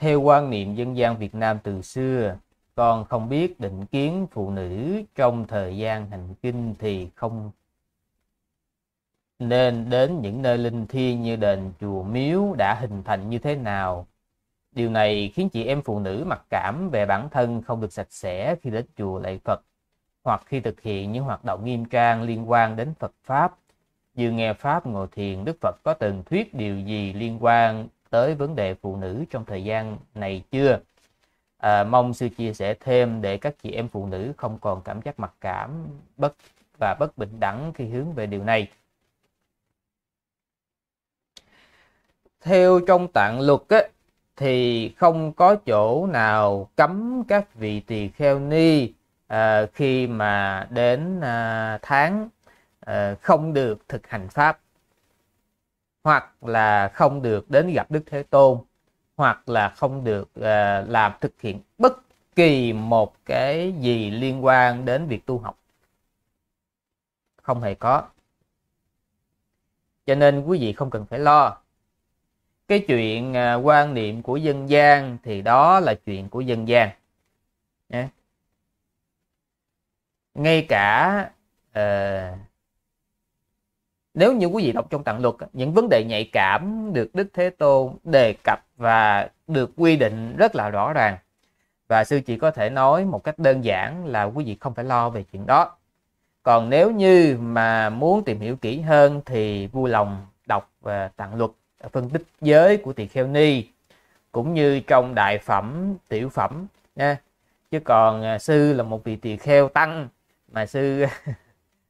Theo quan niệm dân gian Việt Nam từ xưa, con không biết định kiến phụ nữ trong thời gian hành kinh thì không nên đến những nơi linh thiêng như đền chùa miếu đã hình thành như thế nào. Điều này khiến chị em phụ nữ mặc cảm về bản thân không được sạch sẽ khi đến chùa lạy Phật hoặc khi thực hiện những hoạt động nghiêm trang liên quan đến Phật Pháp. Như nghe Pháp ngồi thiền, Đức Phật có từng thuyết điều gì liên quan tới vấn đề phụ nữ trong thời gian này chưa? À, mong sư chia sẻ thêm để các chị em phụ nữ không còn cảm giác mặc cảm bất và bất bình đẳng khi hướng về điều này. Theo trong tạng luật á, thì không có chỗ nào cấm các vị tỳ kheo ni à, khi mà đến à, tháng à, không được thực hành pháp hoặc là không được đến gặp Đức Thế Tôn hoặc là không được uh, làm thực hiện bất kỳ một cái gì liên quan đến việc tu học không hề có cho nên quý vị không cần phải lo cái chuyện uh, quan niệm của dân gian thì đó là chuyện của dân gian yeah. ngay cả uh, nếu như quý vị đọc trong tạng luật những vấn đề nhạy cảm được đức thế tôn đề cập và được quy định rất là rõ ràng và sư chỉ có thể nói một cách đơn giản là quý vị không phải lo về chuyện đó còn nếu như mà muốn tìm hiểu kỹ hơn thì vui lòng đọc về ờ, tạng luật ờ, phân tích giới của tỳ kheo ni cũng như trong đại phẩm tiểu phẩm nha chứ còn ờ, sư là một vị tỳ kheo tăng mà sư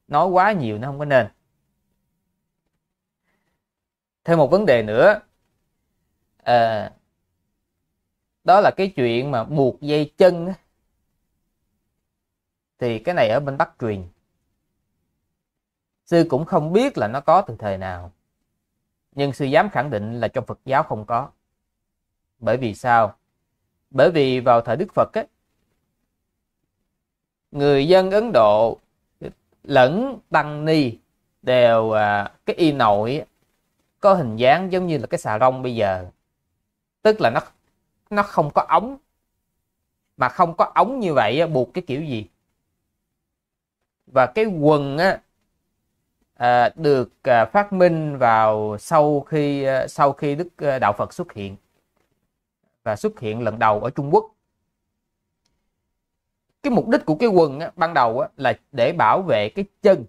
nói quá nhiều nó không có nên thêm một vấn đề nữa à, đó là cái chuyện mà buộc dây chân thì cái này ở bên Bắc truyền sư cũng không biết là nó có từ thời nào nhưng sư dám khẳng định là trong Phật giáo không có bởi vì sao bởi vì vào thời Đức Phật ấy, người dân Ấn Độ lẫn tăng ni đều à, cái y nội có hình dáng giống như là cái xà rông bây giờ tức là nó nó không có ống mà không có ống như vậy buộc cái kiểu gì và cái quần á à, được à, phát minh vào sau khi à, sau khi đức à, đạo Phật xuất hiện và xuất hiện lần đầu ở Trung Quốc cái mục đích của cái quần á, ban đầu á, là để bảo vệ cái chân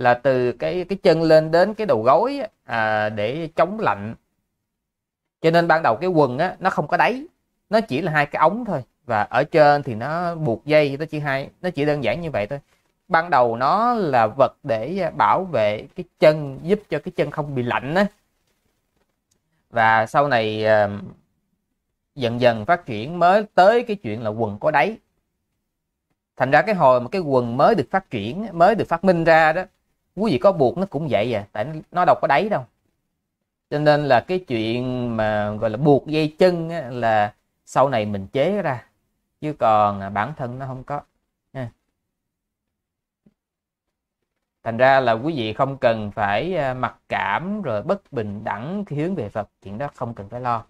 là từ cái cái chân lên đến cái đầu gối à, để chống lạnh cho nên ban đầu cái quần á, nó không có đáy nó chỉ là hai cái ống thôi và ở trên thì nó buộc dây nó chỉ hai nó chỉ đơn giản như vậy thôi ban đầu nó là vật để bảo vệ cái chân giúp cho cái chân không bị lạnh á và sau này à, dần dần phát triển mới tới cái chuyện là quần có đáy thành ra cái hồi mà cái quần mới được phát triển mới được phát minh ra đó quý vị có buộc nó cũng vậy à tại nó đâu có đáy đâu cho nên là cái chuyện mà gọi là buộc dây chân á, là sau này mình chế ra chứ còn à, bản thân nó không có ha. thành ra là quý vị không cần phải à, mặc cảm rồi bất bình đẳng hướng về phật chuyện đó không cần phải lo